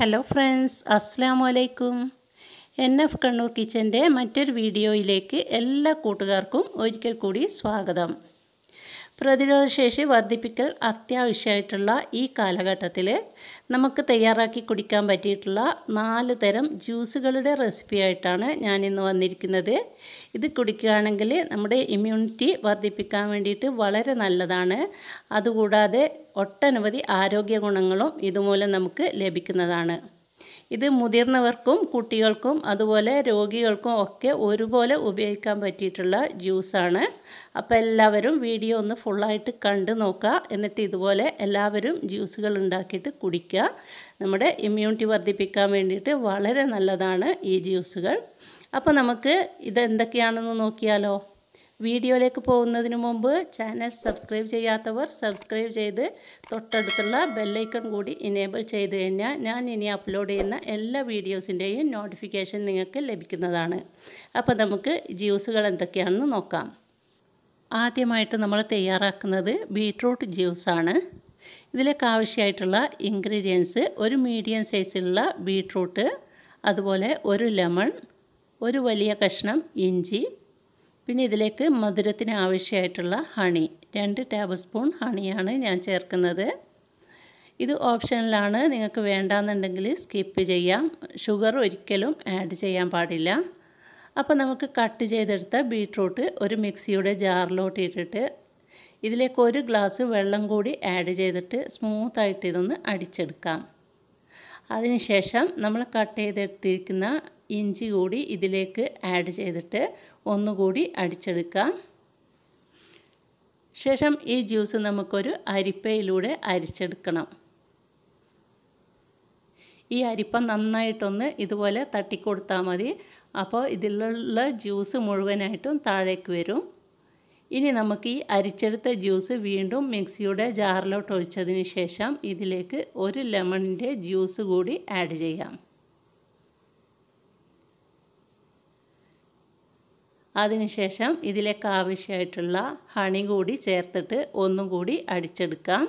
hello friends അസ്സാം വലൈക്കും N F Kannur കിച്ചൻ്റെ മറ്റൊരു വീഡിയോയിലേക്ക് എല്ലാ കൂട്ടുകാർക്കും ഒരിക്കൽ കൂടി സ്വാഗതം പ്രതിരോധശേഷി വർദ്ധിപ്പിക്കൽ അത്യാവശ്യമായിട്ടുള്ള ഈ കാലഘട്ടത്തിൽ നമുക്ക് തയ്യാറാക്കി കുടിക്കാൻ പറ്റിയിട്ടുള്ള നാല് തരം ജ്യൂസുകളുടെ റെസിപ്പിയായിട്ടാണ് ഞാനിന്ന് വന്നിരിക്കുന്നത് ഇത് കുടിക്കുകയാണെങ്കിൽ നമ്മുടെ ഇമ്മ്യൂണിറ്റി വർദ്ധിപ്പിക്കാൻ വേണ്ടിയിട്ട് വളരെ നല്ലതാണ് അതുകൂടാതെ ഒട്ടനവധി ആരോഗ്യ ഗുണങ്ങളും ഇതുമൂലം നമുക്ക് ലഭിക്കുന്നതാണ് ഇത് മുതിർന്നവർക്കും കുട്ടികൾക്കും അതുപോലെ രോഗികൾക്കും ഒക്കെ ഒരുപോലെ ഉപയോഗിക്കാൻ പറ്റിയിട്ടുള്ള ജ്യൂസാണ് അപ്പോൾ എല്ലാവരും വീഡിയോ ഒന്ന് ഫുള്ളായിട്ട് കണ്ടു നോക്കുക എന്നിട്ട് ഇതുപോലെ എല്ലാവരും ജ്യൂസുകൾ ഉണ്ടാക്കിയിട്ട് കുടിക്കുക നമ്മുടെ ഇമ്മ്യൂണിറ്റി വർദ്ധിപ്പിക്കാൻ വേണ്ടിയിട്ട് വളരെ നല്ലതാണ് ഈ ജ്യൂസുകൾ അപ്പോൾ നമുക്ക് ഇത് എന്തൊക്കെയാണെന്ന് നോക്കിയാലോ വീഡിയോയിലേക്ക് പോകുന്നതിന് മുമ്പ് ചാനൽ സബ്സ്ക്രൈബ് ചെയ്യാത്തവർ സബ്സ്ക്രൈബ് ചെയ്ത് തൊട്ടടുത്തുള്ള ബെല്ലൈക്കൺ കൂടി ഇനേബിൾ ചെയ്ത് കഴിഞ്ഞാൽ ഞാൻ ഇനി അപ്ലോഡ് ചെയ്യുന്ന എല്ലാ വീഡിയോസിൻ്റെയും നോട്ടിഫിക്കേഷൻ നിങ്ങൾക്ക് ലഭിക്കുന്നതാണ് അപ്പോൾ നമുക്ക് ജ്യൂസുകൾ എന്തൊക്കെയാണെന്ന് നോക്കാം ആദ്യമായിട്ട് നമ്മൾ തയ്യാറാക്കുന്നത് ബീട്രൂട്ട് ജ്യൂസാണ് ഇതിലേക്ക് ആവശ്യമായിട്ടുള്ള ഇൻഗ്രീഡിയൻസ് ഒരു മീഡിയം സൈസിലുള്ള ബീട്രൂട്ട് അതുപോലെ ഒരു ലെമൺ ഒരു വലിയ കഷ്ണം ഇഞ്ചി പിന്നെ ഇതിലേക്ക് മധുരത്തിന് ആവശ്യമായിട്ടുള്ള ഹണി രണ്ട് ടേബിൾ സ്പൂൺ ഹണിയാണ് ഞാൻ ചേർക്കുന്നത് ഇത് ഓപ്ഷനിലാണ് നിങ്ങൾക്ക് വേണ്ടാന്നുണ്ടെങ്കിൽ സ്കിപ്പ് ചെയ്യാം ഷുഗർ ഒരിക്കലും ആഡ് ചെയ്യാൻ പാടില്ല അപ്പോൾ നമുക്ക് കട്ട് ചെയ്തെടുത്ത ബീട്രൂട്ട് ഒരു മിക്സിയുടെ ജാറിലോട്ട് ഇട്ടിട്ട് ഇതിലേക്ക് ഒരു ഗ്ലാസ് വെള്ളം കൂടി ആഡ് ചെയ്തിട്ട് സ്മൂത്തായിട്ട് ഇതൊന്ന് അടിച്ചെടുക്കാം അതിനുശേഷം നമ്മൾ കട്ട് ചെയ്തെടുത്തിരിക്കുന്ന ഇഞ്ചി കൂടി ഇതിലേക്ക് ആഡ് ചെയ്തിട്ട് ഒന്നുകൂടി അടിച്ചെടുക്കാം ശേഷം ഈ ജ്യൂസ് നമുക്കൊരു അരിപ്പയിലൂടെ അരിച്ചെടുക്കണം ഈ അരിപ്പ നന്നായിട്ടൊന്ന് ഇതുപോലെ തട്ടിക്കൊടുത്താൽ മതി അപ്പോൾ ഇതിലുള്ള ജ്യൂസ് മുഴുവനായിട്ടും താഴേക്ക് വരും ഇനി നമുക്ക് ഈ അരിച്ചെടുത്ത ജ്യൂസ് വീണ്ടും മിക്സിയുടെ ജാറിലോട്ട് ഒഴിച്ചതിന് ശേഷം ഇതിലേക്ക് ഒരു ലെമണിൻ്റെ ജ്യൂസ് കൂടി ആഡ് ചെയ്യാം അതിനുശേഷം ഇതിലേക്ക് ആവശ്യമായിട്ടുള്ള ഹണി കൂടി ചേർത്തിട്ട് ഒന്നും കൂടി അടിച്ചെടുക്കാം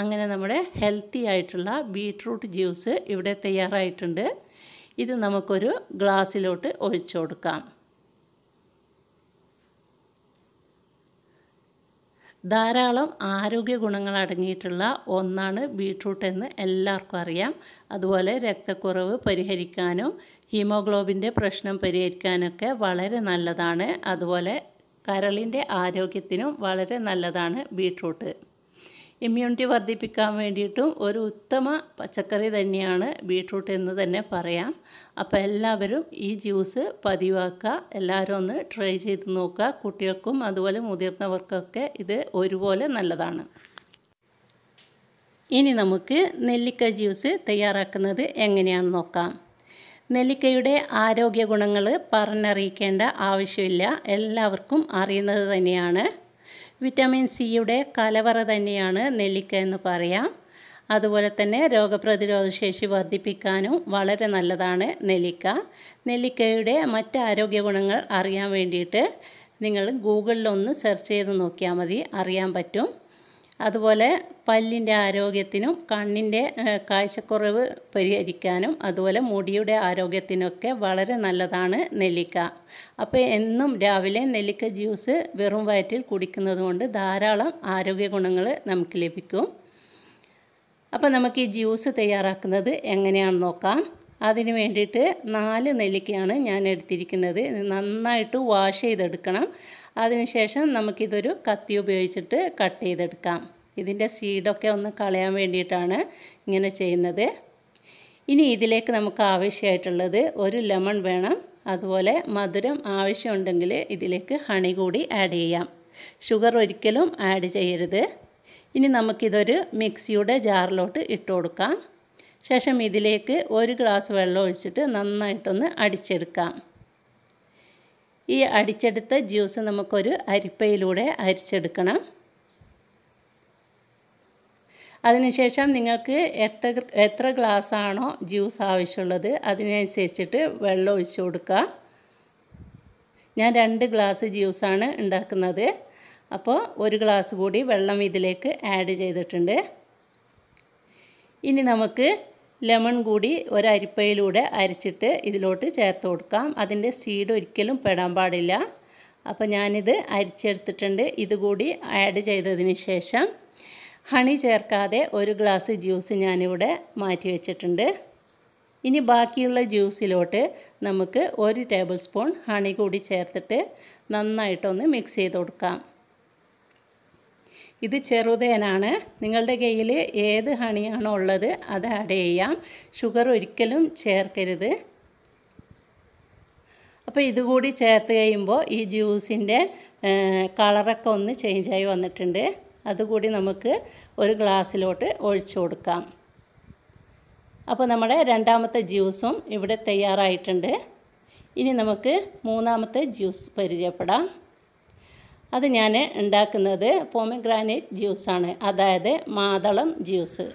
അങ്ങനെ നമ്മുടെ ഹെൽത്തി ആയിട്ടുള്ള ബീട്രൂട്ട് ജ്യൂസ് ഇവിടെ തയ്യാറായിട്ടുണ്ട് ഇത് നമുക്കൊരു ഗ്ലാസ്സിലോട്ട് ഒഴിച്ചു കൊടുക്കാം ധാരാളം ആരോഗ്യ ഗുണങ്ങൾ അടങ്ങിയിട്ടുള്ള ഒന്നാണ് ബീട്രൂട്ട് എന്ന് എല്ലാവർക്കും അറിയാം അതുപോലെ രക്തക്കുറവ് പരിഹരിക്കാനും ഹീമോഗ്ലോബിൻ്റെ പ്രശ്നം പരിഹരിക്കാനൊക്കെ വളരെ നല്ലതാണ് അതുപോലെ കരളിൻ്റെ ആരോഗ്യത്തിനും വളരെ നല്ലതാണ് ബീട്രൂട്ട് ഇമ്മ്യൂണിറ്റി വർദ്ധിപ്പിക്കാൻ വേണ്ടിയിട്ടും ഒരു ഉത്തമ പച്ചക്കറി തന്നെയാണ് ബീട്രൂട്ട് എന്ന് തന്നെ പറയാം അപ്പോൾ എല്ലാവരും ഈ ജ്യൂസ് പതിവാക്കുക എല്ലാവരും ഒന്ന് ട്രൈ ചെയ്ത് നോക്കുക കുട്ടികൾക്കും അതുപോലെ മുതിർന്നവർക്കൊക്കെ ഇത് ഒരുപോലെ നല്ലതാണ് ഇനി നമുക്ക് നെല്ലിക്ക ജ്യൂസ് തയ്യാറാക്കുന്നത് എങ്ങനെയാണെന്ന് നോക്കാം നെല്ലിക്കയുടെ ആരോഗ്യ ഗുണങ്ങൾ പറഞ്ഞറിയിക്കേണ്ട ആവശ്യമില്ല എല്ലാവർക്കും അറിയുന്നത് തന്നെയാണ് വിറ്റാമിൻ സിയുടെ കലവറ തന്നെയാണ് നെല്ലിക്ക എന്ന് പറയാം അതുപോലെ തന്നെ രോഗപ്രതിരോധ ശേഷി വർദ്ധിപ്പിക്കാനും വളരെ നല്ലതാണ് നെല്ലിക്ക നെല്ലിക്കയുടെ മറ്റ് ആരോഗ്യ ഗുണങ്ങൾ അറിയാൻ വേണ്ടിയിട്ട് നിങ്ങൾ ഗൂഗിളിലൊന്ന് സെർച്ച് ചെയ്ത് നോക്കിയാൽ മതി അറിയാൻ പറ്റും അതുപോലെ പല്ലിൻ്റെ ആരോഗ്യത്തിനും കണ്ണിൻ്റെ കാഴ്ചക്കുറവ് പരിഹരിക്കാനും അതുപോലെ മുടിയുടെ ആരോഗ്യത്തിനൊക്കെ വളരെ നല്ലതാണ് നെല്ലിക്ക അപ്പോൾ എന്നും രാവിലെ നെല്ലിക്ക ജ്യൂസ് വെറും വയറ്റിൽ കുടിക്കുന്നത് കൊണ്ട് ധാരാളം ആരോഗ്യ ഗുണങ്ങൾ നമുക്ക് ലഭിക്കും അപ്പോൾ നമുക്ക് ഈ ജ്യൂസ് തയ്യാറാക്കുന്നത് എങ്ങനെയാണെന്ന് നോക്കാം അതിന് വേണ്ടിയിട്ട് നാല് നെല്ലിക്കയാണ് ഞാൻ എടുത്തിരിക്കുന്നത് നന്നായിട്ട് വാഷ് ചെയ്തെടുക്കണം അതിനുശേഷം നമുക്കിതൊരു കത്തി ഉപയോഗിച്ചിട്ട് കട്ട് ചെയ്തെടുക്കാം ഇതിൻ്റെ സീഡൊക്കെ ഒന്ന് കളയാൻ വേണ്ടിയിട്ടാണ് ഇങ്ങനെ ചെയ്യുന്നത് ഇനി ഇതിലേക്ക് നമുക്ക് ആവശ്യമായിട്ടുള്ളത് ഒരു ലെമൺ വേണം അതുപോലെ മധുരം ആവശ്യമുണ്ടെങ്കിൽ ഇതിലേക്ക് ഹണി കൂടി ആഡ് ചെയ്യാം ഷുഗർ ഒരിക്കലും ആഡ് ചെയ്യരുത് ഇനി നമുക്കിതൊരു മിക്സിയുടെ ജാറിലോട്ട് ഇട്ട് കൊടുക്കാം ശേഷം ഇതിലേക്ക് ഒരു ഗ്ലാസ് വെള്ളം ഒഴിച്ചിട്ട് നന്നായിട്ടൊന്ന് അടിച്ചെടുക്കാം ഈ അടിച്ചെടുത്ത ജ്യൂസ് നമുക്കൊരു അരിപ്പയിലൂടെ അരിച്ചെടുക്കണം അതിനുശേഷം നിങ്ങൾക്ക് എത്ര എത്ര ഗ്ലാസ് ആണോ ജ്യൂസ് ആവശ്യമുള്ളത് അതിനനുസരിച്ചിട്ട് വെള്ളം ഒഴിച്ച് കൊടുക്കുക ഞാൻ രണ്ട് ഗ്ലാസ് ജ്യൂസാണ് ഉണ്ടാക്കുന്നത് അപ്പോൾ ഒരു ഗ്ലാസ് കൂടി വെള്ളം ഇതിലേക്ക് ആഡ് ചെയ്തിട്ടുണ്ട് ഇനി നമുക്ക് ലെമൺ കൂടി ഒരരിപ്പയിലൂടെ അരിച്ചിട്ട് ഇതിലോട്ട് ചേർത്ത് കൊടുക്കാം അതിൻ്റെ സീഡ് ഒരിക്കലും പെടാൻ പാടില്ല അപ്പോൾ ഞാനിത് അരിച്ചെടുത്തിട്ടുണ്ട് ഇതുകൂടി ആഡ് ചെയ്തതിന് ശേഷം ഹണി ചേർക്കാതെ ഒരു ഗ്ലാസ് ജ്യൂസ് ഞാനിവിടെ മാറ്റി വെച്ചിട്ടുണ്ട് ഇനി ബാക്കിയുള്ള ജ്യൂസിലോട്ട് നമുക്ക് ഒരു ടേബിൾ സ്പൂൺ ഹണി കൂടി ചേർത്തിട്ട് നന്നായിട്ടൊന്ന് മിക്സ് ചെയ്ത് കൊടുക്കാം ഇത് ചെറുതേനാണ് നിങ്ങളുടെ കയ്യിൽ ഏത് ഹണിയാണോ ഉള്ളത് അത് ആഡ് ചെയ്യാം ഷുഗർ ഒരിക്കലും ചേർക്കരുത് അപ്പോൾ ഇതുകൂടി ചേർത്ത് കഴിയുമ്പോൾ ഈ ജ്യൂസിൻ്റെ കളറൊക്കെ ഒന്ന് ചേഞ്ചായി വന്നിട്ടുണ്ട് അതുകൂടി നമുക്ക് ഒരു ഗ്ലാസ്സിലോട്ട് ഒഴിച്ചു കൊടുക്കാം അപ്പോൾ നമ്മുടെ രണ്ടാമത്തെ ജ്യൂസും ഇവിടെ തയ്യാറായിട്ടുണ്ട് ഇനി നമുക്ക് മൂന്നാമത്തെ ജ്യൂസ് പരിചയപ്പെടാം അത് ഞാൻ ഉണ്ടാക്കുന്നത് പോമഗ്രാനേറ്റ് ജ്യൂസാണ് അതായത് മാതളം ജ്യൂസ്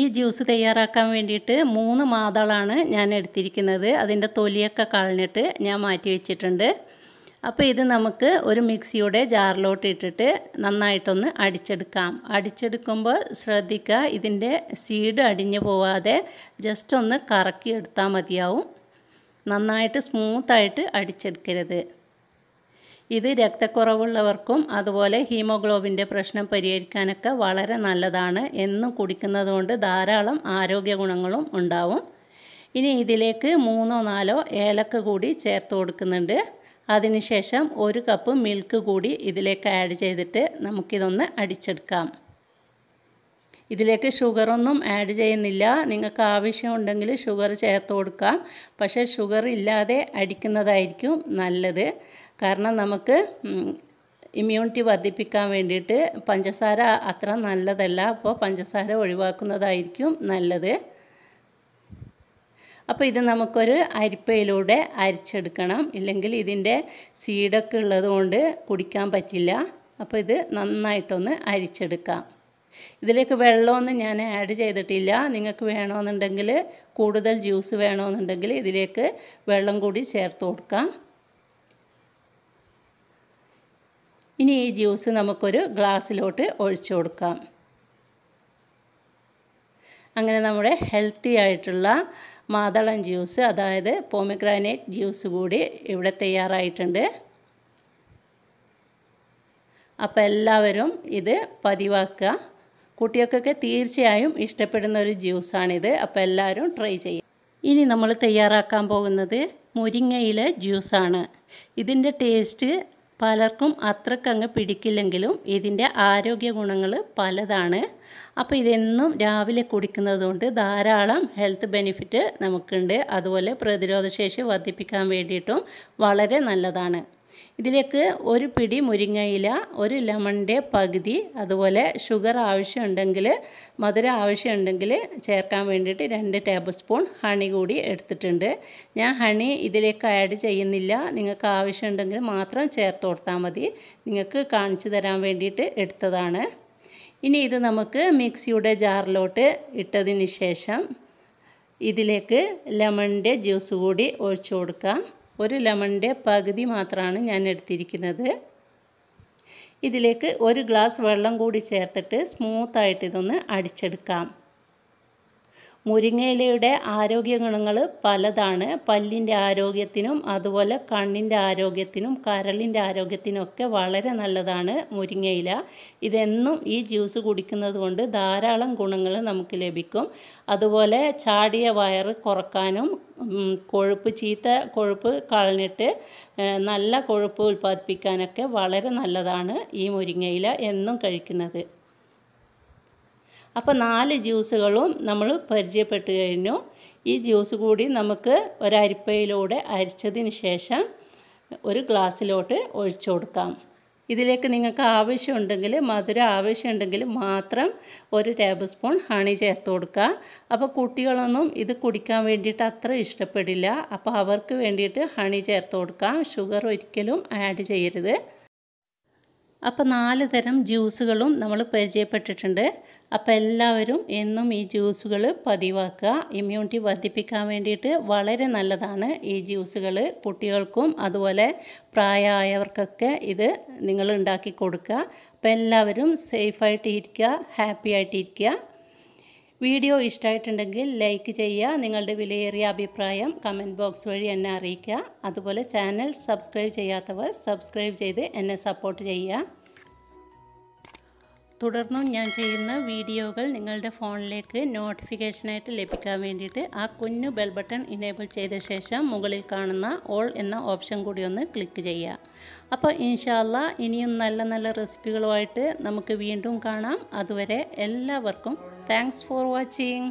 ഈ ജ്യൂസ് തയ്യാറാക്കാൻ വേണ്ടിയിട്ട് മൂന്ന് മാതളാണ് ഞാൻ എടുത്തിരിക്കുന്നത് അതിൻ്റെ തൊലിയൊക്കെ കളഞ്ഞിട്ട് ഞാൻ മാറ്റി വെച്ചിട്ടുണ്ട് അപ്പോൾ ഇത് നമുക്ക് ഒരു മിക്സിയുടെ ജാറിലോട്ട് ഇട്ടിട്ട് നന്നായിട്ടൊന്ന് അടിച്ചെടുക്കാം അടിച്ചെടുക്കുമ്പോൾ ശ്രദ്ധിക്കുക ഇതിൻ്റെ സീഡ് അടിഞ്ഞു പോവാതെ ജസ്റ്റ് ഒന്ന് കറക്കി എടുത്താൽ മതിയാവും നന്നായിട്ട് സ്മൂത്തായിട്ട് അടിച്ചെടുക്കരുത് ഇത് രക്തക്കുറവുള്ളവർക്കും അതുപോലെ ഹീമോഗ്ലോബിൻ്റെ പ്രശ്നം പരിഹരിക്കാനൊക്കെ വളരെ നല്ലതാണ് എന്നും കുടിക്കുന്നത് കൊണ്ട് ധാരാളം ആരോഗ്യ ഗുണങ്ങളും ഉണ്ടാവും ഇനി ഇതിലേക്ക് മൂന്നോ നാലോ ഏലക്ക കൂടി ചേർത്ത് കൊടുക്കുന്നുണ്ട് അതിനുശേഷം ഒരു കപ്പ് മിൽക്ക് കൂടി ഇതിലേക്ക് ആഡ് ചെയ്തിട്ട് നമുക്കിതൊന്ന് അടിച്ചെടുക്കാം ഇതിലേക്ക് ഷുഗറൊന്നും ആഡ് ചെയ്യുന്നില്ല നിങ്ങൾക്ക് ആവശ്യമുണ്ടെങ്കിൽ ഷുഗർ ചേർത്ത് കൊടുക്കാം പക്ഷേ ഷുഗർ ഇല്ലാതെ അടിക്കുന്നതായിരിക്കും നല്ലത് കാരണം നമുക്ക് ഇമ്മ്യൂണിറ്റി വർദ്ധിപ്പിക്കാൻ വേണ്ടിയിട്ട് പഞ്ചസാര അത്ര നല്ലതല്ല അപ്പോൾ പഞ്ചസാര ഒഴിവാക്കുന്നതായിരിക്കും നല്ലത് അപ്പോൾ ഇത് നമുക്കൊരു അരിപ്പയിലൂടെ അരിച്ചെടുക്കണം ഇല്ലെങ്കിൽ ഇതിൻ്റെ സീഡൊക്കെ ഉള്ളതുകൊണ്ട് കുടിക്കാൻ പറ്റില്ല അപ്പോൾ ഇത് നന്നായിട്ടൊന്ന് അരിച്ചെടുക്കാം ഇതിലേക്ക് വെള്ളമൊന്നും ഞാൻ ആഡ് ചെയ്തിട്ടില്ല നിങ്ങൾക്ക് വേണമെന്നുണ്ടെങ്കിൽ കൂടുതൽ ജ്യൂസ് വേണമെന്നുണ്ടെങ്കിൽ ഇതിലേക്ക് വെള്ളം കൂടി ചേർത്ത് കൊടുക്കാം ഇനി ഈ ജ്യൂസ് നമുക്കൊരു ഗ്ലാസ്സിലോട്ട് ഒഴിച്ചു കൊടുക്കാം അങ്ങനെ നമ്മുടെ ഹെൽത്തി ആയിട്ടുള്ള മാതളം ജ്യൂസ് അതായത് പോമിഗ്രാനേറ്റ് ജ്യൂസ് കൂടി ഇവിടെ തയ്യാറായിട്ടുണ്ട് അപ്പോൾ എല്ലാവരും ഇത് പതിവാക്കുക കുട്ടികൾക്കൊക്കെ തീർച്ചയായും ഇഷ്ടപ്പെടുന്ന ഒരു ജ്യൂസാണിത് അപ്പോൾ എല്ലാവരും ട്രൈ ചെയ്യുക ഇനി നമ്മൾ തയ്യാറാക്കാൻ പോകുന്നത് മുരിങ്ങയിലെ ജ്യൂസാണ് ഇതിൻ്റെ ടേസ്റ്റ് പലർക്കും അത്രക്കങ്ങ് പിടിക്കില്ലെങ്കിലും ഇതിൻ്റെ ആരോഗ്യ ഗുണങ്ങൾ പലതാണ് അപ്പോൾ ഇതെന്നും രാവിലെ കുടിക്കുന്നത് കൊണ്ട് ധാരാളം ഹെൽത്ത് ബെനിഫിറ്റ് നമുക്കുണ്ട് അതുപോലെ പ്രതിരോധശേഷി വർദ്ധിപ്പിക്കാൻ വേണ്ടിയിട്ടും വളരെ നല്ലതാണ് ഇതിലേക്ക് ഒരു പിടി മുരിങ്ങയില ഒരു ലെമണിൻ്റെ പകുതി അതുപോലെ ഷുഗർ ആവശ്യമുണ്ടെങ്കിൽ മധുരം ആവശ്യമുണ്ടെങ്കിൽ ചേർക്കാൻ വേണ്ടിയിട്ട് രണ്ട് ടേബിൾ സ്പൂൺ ഹണി കൂടി എടുത്തിട്ടുണ്ട് ഞാൻ ഹണി ഇതിലേക്ക് ആഡ് ചെയ്യുന്നില്ല നിങ്ങൾക്ക് ആവശ്യമുണ്ടെങ്കിൽ മാത്രം ചേർത്ത് കൊടുത്താൽ മതി നിങ്ങൾക്ക് കാണിച്ചു തരാൻ വേണ്ടിയിട്ട് എടുത്തതാണ് ഇനി ഇത് നമുക്ക് മിക്സിയുടെ ജാറിലോട്ട് ഇട്ടതിന് ശേഷം ഇതിലേക്ക് ലെമണിൻ്റെ ജ്യൂസ് കൂടി ഒഴിച്ചു കൊടുക്കാം ഒരു ലെമണിൻ്റെ പകുതി മാത്രമാണ് ഞാൻ എടുത്തിരിക്കുന്നത് ഇതിലേക്ക് ഒരു ഗ്ലാസ് വെള്ളം കൂടി ചേർത്തിട്ട് സ്മൂത്തായിട്ട് ഇതൊന്ന് അടിച്ചെടുക്കാം മുരിങ്ങയിലയുടെ ആരോഗ്യ ഗുണങ്ങൾ പലതാണ് പല്ലിൻ്റെ ആരോഗ്യത്തിനും അതുപോലെ കണ്ണിൻ്റെ ആരോഗ്യത്തിനും കരളിൻ്റെ ഒക്കെ വളരെ നല്ലതാണ് മുരിങ്ങയില ഇതെന്നും ഈ ജ്യൂസ് കുടിക്കുന്നത് കൊണ്ട് ധാരാളം ഗുണങ്ങൾ നമുക്ക് ലഭിക്കും അതുപോലെ ചാടിയ വയറ് കുറക്കാനും കൊഴുപ്പ് ചീത്ത കൊഴുപ്പ് കളഞ്ഞിട്ട് നല്ല കൊഴുപ്പ് ഉൽപ്പാദിപ്പിക്കാനൊക്കെ വളരെ നല്ലതാണ് ഈ മുരിങ്ങയില എന്നും കഴിക്കുന്നത് അപ്പോൾ നാല് ജ്യൂസുകളും നമ്മൾ പരിചയപ്പെട്ട് കഴിഞ്ഞു ഈ ജ്യൂസ് കൂടി നമുക്ക് ഒരരിപ്പയിലൂടെ അരിച്ചതിന് ശേഷം ഒരു ഗ്ലാസ്സിലോട്ട് ഒഴിച്ചു കൊടുക്കാം ഇതിലേക്ക് നിങ്ങൾക്ക് ആവശ്യമുണ്ടെങ്കിൽ മധുരം ആവശ്യമുണ്ടെങ്കിൽ മാത്രം ഒരു ടേബിൾ സ്പൂൺ ഹണി ചേർത്ത് കൊടുക്കുക അപ്പോൾ കുട്ടികളൊന്നും ഇത് കുടിക്കാൻ വേണ്ടിയിട്ട് അത്ര ഇഷ്ടപ്പെടില്ല അപ്പോൾ അവർക്ക് വേണ്ടിയിട്ട് ഹണി ചേർത്ത് കൊടുക്കാം ഷുഗർ ഒരിക്കലും ആഡ് ചെയ്യരുത് അപ്പോൾ നാല് തരം ജ്യൂസുകളും നമ്മൾ പരിചയപ്പെട്ടിട്ടുണ്ട് അപ്പോൾ എല്ലാവരും എന്നും ഈ ജ്യൂസുകൾ പതിവാക്കുക ഇമ്മ്യൂണിറ്റി വർദ്ധിപ്പിക്കാൻ വേണ്ടിയിട്ട് വളരെ നല്ലതാണ് ഈ ജ്യൂസുകൾ കുട്ടികൾക്കും അതുപോലെ പ്രായമായവർക്കൊക്കെ ഇത് നിങ്ങൾ ഉണ്ടാക്കി കൊടുക്കുക അപ്പോൾ എല്ലാവരും സേഫായിട്ടിരിക്കുക ഹാപ്പി ആയിട്ടിരിക്കുക വീഡിയോ ഇഷ്ടമായിട്ടുണ്ടെങ്കിൽ ലൈക്ക് ചെയ്യുക നിങ്ങളുടെ വിലയേറിയ അഭിപ്രായം കമൻറ്റ് ബോക്സ് വഴി എന്നെ അറിയിക്കുക അതുപോലെ ചാനൽ സബ്സ്ക്രൈബ് ചെയ്യാത്തവർ സബ്സ്ക്രൈബ് ചെയ്ത് എന്നെ സപ്പോർട്ട് ചെയ്യുക തുടർന്നും ഞാൻ ചെയ്യുന്ന വീഡിയോകൾ നിങ്ങളുടെ ഫോണിലേക്ക് നോട്ടിഫിക്കേഷനായിട്ട് ലഭിക്കാൻ വേണ്ടിയിട്ട് ആ കുഞ്ഞു ബെൽ ബട്ടൺ ഇനേബിൾ ചെയ്ത ശേഷം മുകളിൽ കാണുന്ന ഓൾ എന്ന ഓപ്ഷൻ കൂടി ഒന്ന് ക്ലിക്ക് ചെയ്യുക അപ്പോൾ ഇൻഷാല്ല ഇനിയും നല്ല നല്ല റെസിപ്പികളുമായിട്ട് നമുക്ക് വീണ്ടും കാണാം അതുവരെ എല്ലാവർക്കും താങ്ക്സ് ഫോർ വാച്ചിങ്